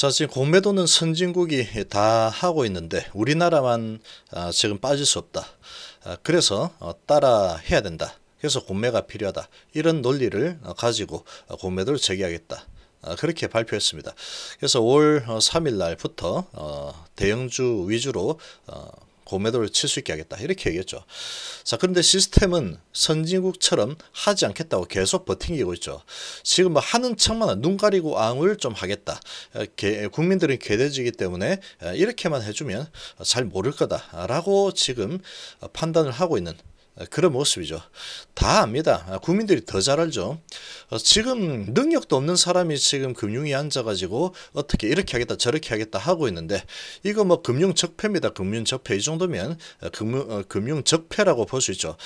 사실 공매도는 선진국이 다 하고 있는데 우리나라만 아, 지금 빠질 수 없다. 아, 그래서 어, 따라 해야 된다. 그래서 공매가 필요하다. 이런 논리를 어, 가지고 어, 공매도를 제기하겠다. 아, 그렇게 발표했습니다. 그래서 올 3일 날부터 대형주 위주로 고매도를 칠 수 있게 하겠다 이렇게 얘기했죠. 자 그런데 시스템은 선진국처럼 하지 않겠다고 계속 버팅기고 있죠. 지금 뭐 하는 척만 눈 가리고 앙을 좀 하겠다. 어, 국민들은 개돼지기 때문에 어, 이렇게만 해주면 잘 모를 거다라고 지금 판단을 하고 있는 어, 그런 모습이죠. 다 압니다. 아, 국민들이 더 잘 알죠. 어, 지금 능력도 없는 사람이 지금 금융위 앉아가지고 어떻게 이렇게 하겠다 저렇게 하겠다 하고 있는데 이거 뭐 금융 적폐입니다. 금융 적폐 이 정도면 어, 금융, 금융 적폐라고 볼 수 있죠.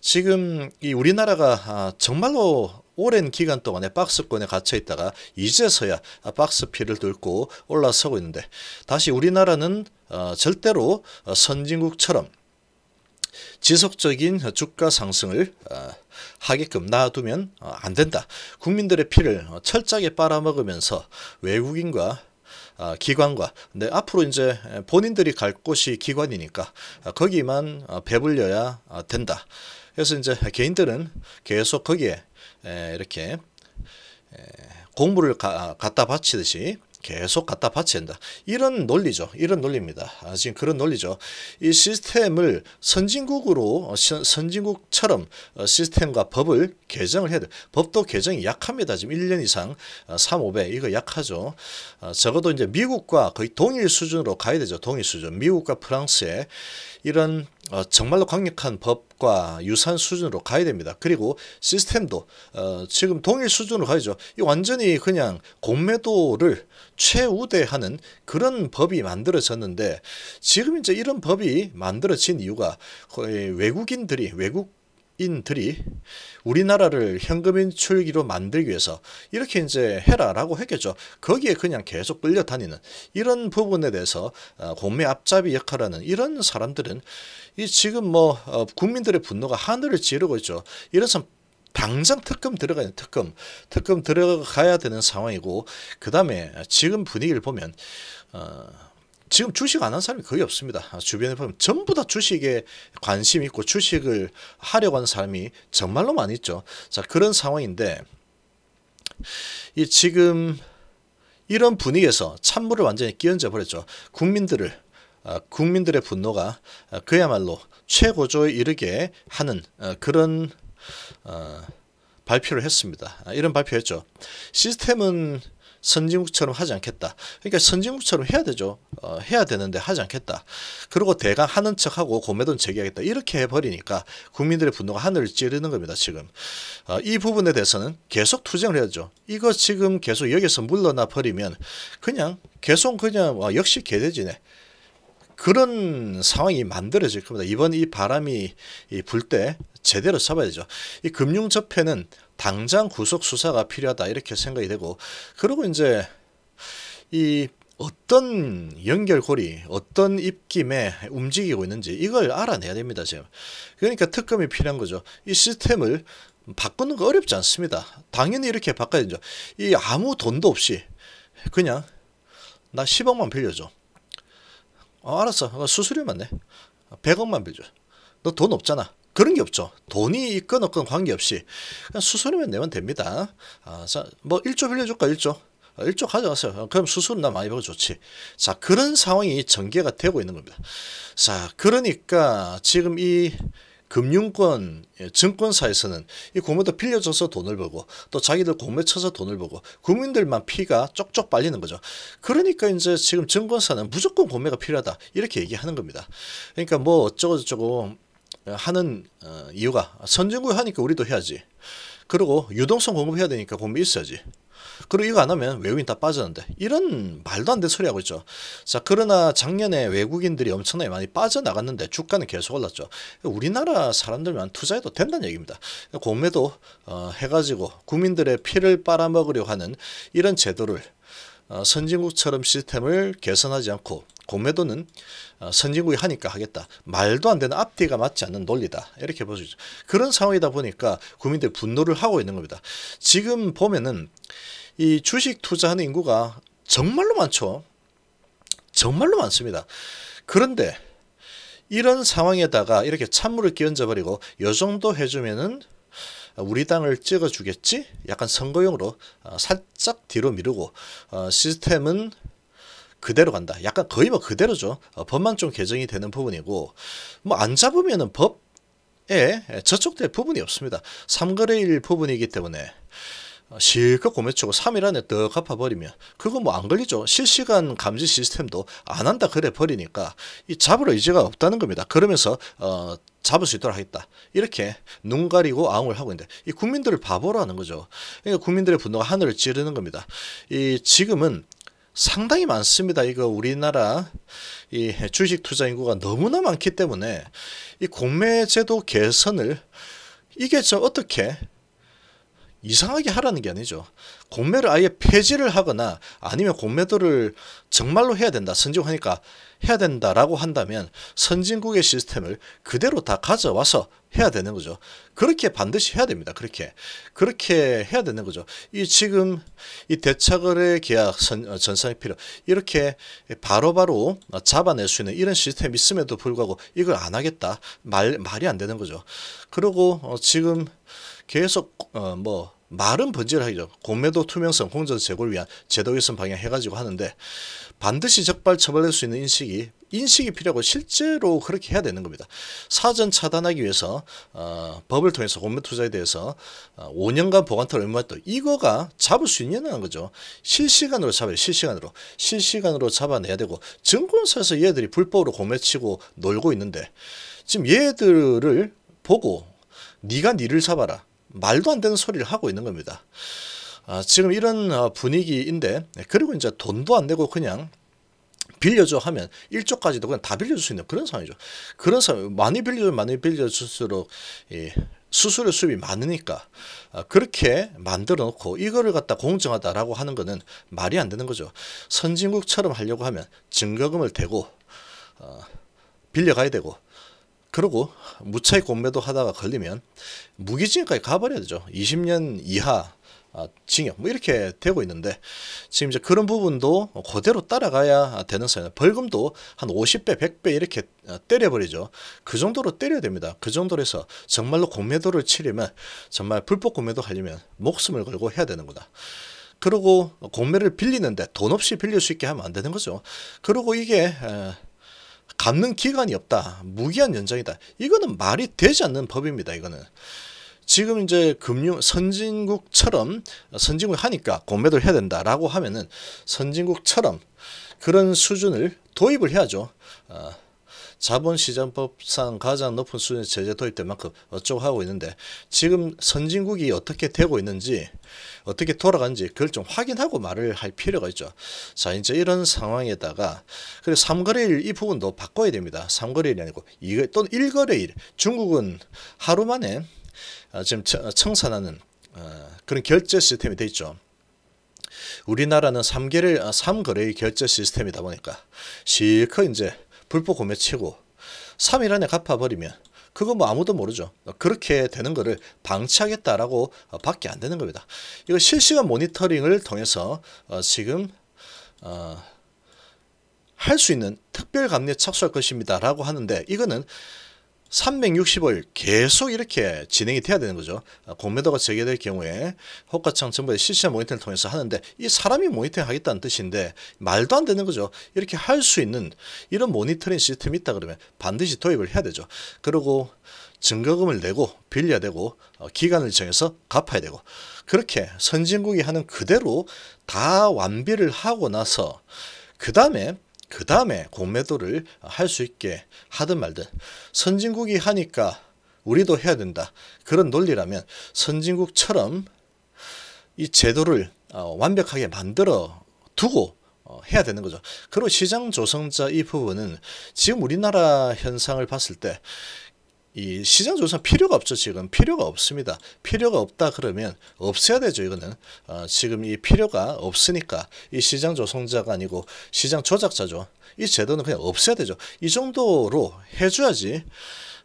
지금 이 우리나라가 아, 정말로 오랜 기간 동안에 박스권에 갇혀 있다가 이제서야 박스피를 들고 올라서고 있는데 다시 우리나라는 절대로 선진국처럼 지속적인 주가 상승을 어, 하게끔 놔두면 어, 안 된다. 국민들의 피를 어, 철저하게 빨아먹으면서 외국인과 기관과 근데 앞으로 이제 본인들이 갈 곳이 기관이니까 거기만 배불려야 된다. 그래서 이제 개인들은 계속 거기에 이렇게 공부를 갖다 바치듯이 계속 갖다 바친다. 이런 논리죠. 이런 논리입니다. 아, 지금 그런 논리죠. 이 시스템을 선진국으로 어, 선진국처럼 어, 시스템과 법을 개정을 해야 돼. 법도 개정이 약합니다. 지금 1년 이상 3, 어, 5배 이거 약하죠. 적어도 이제 미국과 거의 동일 수준으로 가야 되죠. 동일 수준. 미국과 프랑스의 이런 어, 정말로 강력한 법과 유사한 수준으로 가야 됩니다. 그리고 시스템도 어, 지금 동일 수준으로 가야죠. 이 완전히 그냥 공매도를 최우대하는 그런 법이 만들어졌는데 지금 이제 이런 법이 만들어진 이유가 외국인들이 외국 국 인들이 우리나라를 현금인출기로 만들기 위해서 이렇게 이제 해라라고 했겠죠. 거기에 그냥 계속 끌려다니는 이런 부분에 대해서 어, 공매 앞잡이 역할하는 이런 사람들은 이 지금 뭐 어, 국민들의 분노가 하늘을 찌르고 있죠. 이런 사람 당장 특검 들어가는 특검 특검 들어가야 되는 상황이고 그 다음에 지금 분위기를 보면 어. 지금 주식 안한 사람이 거의 없습니다. 아, 주변에 보면 전부 다 주식에 관심 있고 주식을 하려고 하는 사람이 정말로 많이 있죠. 자, 그런 상황인데 이 지금 이런 분위기에서 찬물을 완전히 끼얹어 버렸죠. 국민들을 아, 국민들의 분노가 아, 그야말로 최고조에 이르게 하는 그런 발표를 했습니다. 이런 발표했죠. 시스템은 선진국처럼 하지 않겠다. 그러니까 선진국처럼 해야 되죠. 어, 해야 되는데 하지 않겠다. 그리고 대강 하는 척하고 고매돈 제기하겠다. 이렇게 해버리니까 국민들의 분노가 하늘을 찌르는 겁니다. 지금 어, 이 부분에 대해서는 계속 투쟁을 해야죠. 이거 지금 계속 여기서 물러나 버리면 그냥 계속 그냥 와, 역시 개돼지네. 그런 상황이 만들어질 겁니다. 이번 이 바람이 불 때 제대로 잡아야 죠이 금융접해는 당장 구속 수사가 필요하다 이렇게 생각이 되고 그리고 이제 이 어떤 연결고리, 어떤 입김에 움직이고 있는지 이걸 알아내야 됩니다, 지금. 그러니까 특검이 필요한 거죠. 이 시스템을 바꾸는 거 어렵지 않습니다. 당연히 이렇게 바꿔야 되죠. 이 아무 돈도 없이 그냥 나 10억만 빌려줘. 어, 알았어. 어, 수수료만 내. 100억만 빌려줘. 너 돈 없잖아. 그런 게 없죠. 돈이 있건 없건 관계없이 그냥 수수료만 내면 됩니다. 아, 자, 뭐 1조 빌려줄까 1조. 1조 아, 가져가세요. 그럼 수수료 나 많이 벌고 좋지. 자, 그런 상황이 전개가 되고 있는 겁니다. 자, 그러니까 지금 이 금융권, 예, 증권사에서는 이 공매도 빌려줘서 돈을 벌고 또 자기들 공매 쳐서 돈을 벌고 국민들만 피가 쪽쪽 빨리는 거죠. 그러니까 이제 지금 증권사는 무조건 공매가 필요하다 이렇게 얘기하는 겁니다. 그러니까 뭐 어쩌고저쩌고 하는 어, 이유가 선진국 하니까 우리도 해야지. 그리고 유동성 공급해야 되니까 공급이 있어야지. 그리고 이거 안 하면 외국인 다 빠졌는데 이런 말도 안 되는 소리 하고 있죠. 자 그러나 작년에 외국인들이 엄청나게 많이 빠져나갔는데 주가는 계속 올랐죠. 우리나라 사람들만 투자해도 된다는 얘기입니다. 공매도 어, 해가지고 국민들의 피를 빨아먹으려 고 하는 이런 제도를 어, 선진국처럼 시스템을 개선하지 않고 공매도는 어, 선진국이 하니까 하겠다. 말도 안 되는 앞뒤가 맞지 않는 논리다. 이렇게 볼수 있죠. 그런 상황이다 보니까 국민들이 분노를 하고 있는 겁니다. 지금 보면은 이 주식 투자하는 인구가 정말로 많죠. 정말로 많습니다. 그런데 이런 상황에다가 이렇게 찬물을 끼얹어 버리고 요 정도 해주면은 우리 당을 찍어주겠지? 약간 선거용으로 어, 살짝 뒤로 미루고 어, 시스템은 그대로 간다. 약간 거의 뭐 그대로죠. 어, 법만 좀 개정이 되는 부분이고 뭐 안 잡으면은 법에 저촉될 부분이 없습니다. 3거래일 부분이기 때문에 어, 실컷 고매치고 3일 안에 더 갚아버리면 그거 뭐 안 걸리죠. 실시간 감지 시스템도 안 한다 그래 버리니까 이 잡을 의지가 없다는 겁니다. 그러면서 어 잡을 수 있도록 하겠다. 이렇게 눈 가리고 아웅을 하고 있는데 이 국민들을 바보라는 거죠. 그러니까 국민들의 분노가 하늘을 찌르는 겁니다. 이 지금은 상당히 많습니다. 이거 우리나라 이 주식 투자 인구가 너무나 많기 때문에 이 공매제도 개선을 이게 저 어떻게 이상하게 하라는 게 아니죠. 공매를 아예 폐지를 하거나 아니면 공매도를 정말로 해야 된다. 선진국하니까 해야 된다라고 한다면 선진국의 시스템을 그대로 다 가져와서 해야 되는 거죠. 그렇게 반드시 해야 됩니다. 그렇게 그렇게 해야 되는 거죠. 이 지금 이 대차거래 계약 선, 어, 전산이 필요 이렇게 바로바로 바로 잡아낼 수 있는 이런 시스템이 있음에도 불구하고 이걸 안 하겠다 말 말이 안 되는 거죠. 그리고 어, 지금 계속 어, 뭐 말은 번질하죠 공매도 투명성, 공정 제고를 위한 제도 개선 방향 해가지고 하는데 반드시 적발 처벌할 수 있는 인식이 인식이 필요하고 실제로 그렇게 해야 되는 겁니다. 사전 차단하기 위해서 어, 법을 통해서 공매 투자에 대해서 어, 5년간 보관토를 의무화했다. 이거가 잡을 수 있냐는 거죠. 실시간으로 잡아요. 실시간으로. 실시간으로 잡아내야 되고 증권사에서 얘들이 불법으로 공매치고 놀고 있는데 지금 얘들을 보고 네가 니를 잡아라. 말도 안 되는 소리를 하고 있는 겁니다. 아, 지금 이런 어, 분위기인데 네, 그리고 이제 돈도 안 내고 그냥 빌려줘 하면 일조까지도 그냥 다 빌려줄 수 있는 그런 상황이죠. 그런 상황 많이 빌려주 많이 빌려줄수록 이 수수료 수입이 많으니까 아, 그렇게 만들어 놓고 이거를 갖다 공정하다라고 하는 거는 말이 안 되는 거죠. 선진국처럼 하려고 하면 증거금을 대고 어, 빌려가야 되고 그리고 무차익 공매도 하다가 걸리면 무기징역까지 가버려야 되죠. 20년 이하 아, 징역 뭐 이렇게 되고 있는데 지금 이제 그런 부분도 그대로 따라가야 되는 사연 벌금도 한 50배 100배 이렇게 아, 때려버리죠 그 정도로 때려야 됩니다 그 정도로 해서 정말로 공매도를 치려면 정말 불법 공매도 하려면 목숨을 걸고 해야 되는구나 그리고 공매를 빌리는데 돈 없이 빌릴 수 있게 하면 안 되는 거죠 그리고 이게 갚는 기간이 없다. 무기한 연장이다. 이거는 말이 되지 않는 법입니다. 이거는. 지금 이제 금융 선진국처럼 선진국 하니까 공매도를 해야 된다라고 하면은 선진국처럼 그런 수준을 도입을 해야죠. 어. 자본시장법상 가장 높은 수준의 제재 도입 때만큼 어쩌고 하고 있는데 지금 선진국이 어떻게 되고 있는지 어떻게 돌아가는지 그걸 좀 확인하고 말을 할 필요가 있죠. 자 이제 이런 상황에다가 그리고 3거래일 이 부분도 바꿔야 됩니다. 3거래일이 아니고 이거 또는 1거래일 중국은 하루 만에 아, 지금 청산하는 어, 그런 결제 시스템이 돼 있죠. 우리나라는 3개를 3거래의 아, 결제 시스템이다 보니까 실컷 이제 불법 구매 치고 3일 안에 갚아버리면 그거 뭐 아무도 모르죠. 그렇게 되는 거를 방치하겠다라고 어, 밖에 안 되는 겁니다. 이거 실시간 모니터링을 통해서 어, 지금 어, 할 수 있는 특별감리에 착수할 것입니다. 라고 하는데 이거는 365일 계속 이렇게 진행이 돼야 되는 거죠. 아, 공매도가 재개될 경우에 호가창 정부의 실시간 모니터링을 통해서 하는데 이 사람이 모니터링 하겠다는 뜻인데 말도 안 되는 거죠. 이렇게 할 수 있는 이런 모니터링 시스템이 있다 그러면 반드시 도입을 해야 되죠. 그리고 증거금을 내고 빌려야 되고 어, 기간을 정해서 갚아야 되고 그렇게 선진국이 하는 그대로 다 완비를 하고 나서 그 다음에 그 다음에 공매도를 할 수 있게 하든 말든 선진국이 하니까 우리도 해야 된다. 그런 논리라면 선진국처럼 이 제도를 어, 완벽하게 만들어 두고 어, 해야 되는 거죠. 그리고 시장 조성자 이 부분은 지금 우리나라 현상을 봤을 때이 시장 조사 필요가 없죠 지금 필요가 없습니다 필요가 없다 그러면 없애야 되죠 이거는 어, 지금 이 필요가 없으니까 이 시장 조성자가 아니고 시장 조작자죠 이 제도는 그냥 없애야 되죠 이 정도로 해줘야지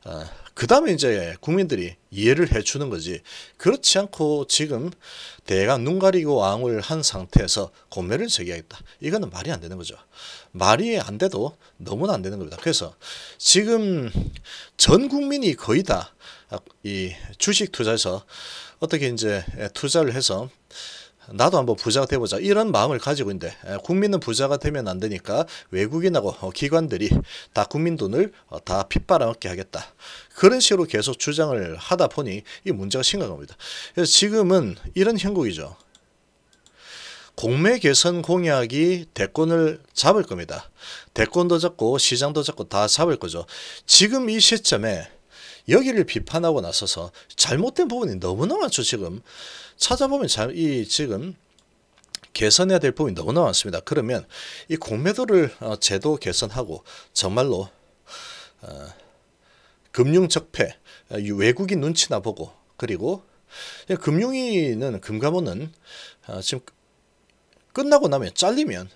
아, 그 다음에 이제 국민들이 이해를 해주는 거지. 그렇지 않고 지금 대가 눈 가리고 왕을 한 상태에서 공매를 제기하겠다. 이거는 말이 안 되는 거죠. 말이 안 돼도 너무나 안 되는 겁니다. 그래서 지금 전 국민이 거의 다 이 주식 투자에서 어떻게 이제 투자를 해서 나도 한번 부자가 돼보자 이런 마음을 가지고 있는데 국민은 부자가 되면 안 되니까 외국인하고 어, 기관들이 다 국민 돈을 어, 다 핏바람없게 하겠다. 그런 식으로 계속 주장을 하다 보니 이 문제가 심각합니다. 그래서 지금은 이런 형국이죠. 공매 개선 공약이 대권을 잡을 겁니다. 대권도 잡고 시장도 잡고 다 잡을 거죠. 지금 이 시점에 여기를 비판하고 나서서 잘못된 부분이 너무나 많죠 지금 찾아보면 이 지금 개선해야 될 부분이 너무나 많습니다. 그러면 이 공매도를 어, 제도 개선하고 정말로 어, 금융적폐, 어, 외국인 눈치나 보고 그리고 금융위는 금감원은 어, 지금 끝나고 나면 잘리면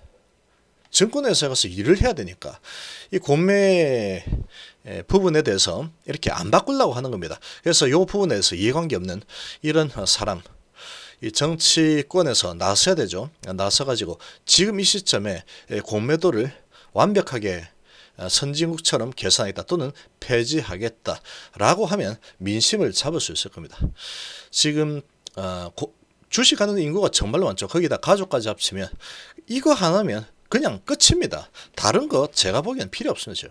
증권회사에 가서 일을 해야 되니까 이 공매 부분에 대해서 이렇게 안 바꾸려고 하는 겁니다. 그래서 이 부분에서 이해관계 없는 이런 사람 이 정치권에서 나서야 되죠. 나서가지고 지금 이 시점에 공매도를 완벽하게 아, 선진국처럼 계산하겠다 또는 폐지하겠다라고 하면 민심을 잡을 수 있을 겁니다. 지금 아, 주식하는 인구가 정말로 많죠. 거기다 가족까지 합치면 이거 하나면 그냥 끝입니다. 다른 것 제가 보기엔 필요 없으시죠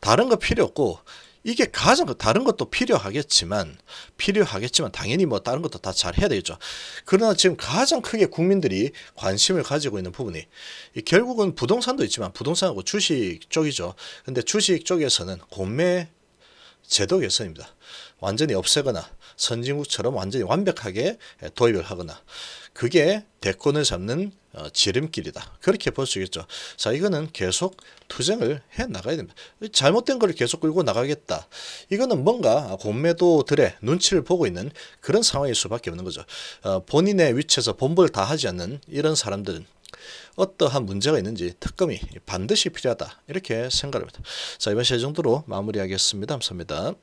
다른 거 필요 없고 이게 가장 그 다른 것도 필요하겠지만 필요하겠지만 당연히 뭐 다른 것도 다 잘해야 되겠죠. 그러나 지금 가장 크게 국민들이 관심을 가지고 있는 부분이 결국은 부동산도 있지만 부동산하고 주식 쪽이죠. 근데 주식 쪽에서는 공매 제도 개선입니다. 완전히 없애거나 선진국처럼 완전히 완벽하게 도입을 하거나 그게 대권을 잡는 어, 지름길이다. 그렇게 볼 수 있겠죠. 자, 이거는 계속 투쟁을 해 나가야 됩니다. 잘못된 걸 계속 끌고 나가겠다. 이거는 뭔가 공매도들의 눈치를 보고 있는 그런 상황일 수밖에 없는 거죠. 어, 본인의 위치에서 본부를다 하지 않는 이런 사람들은 어떠한 문제가 있는지 특검이 반드시 필요하다. 이렇게 생각합니다. 자, 이번 시간 정도로 마무리하겠습니다. 감사합니다.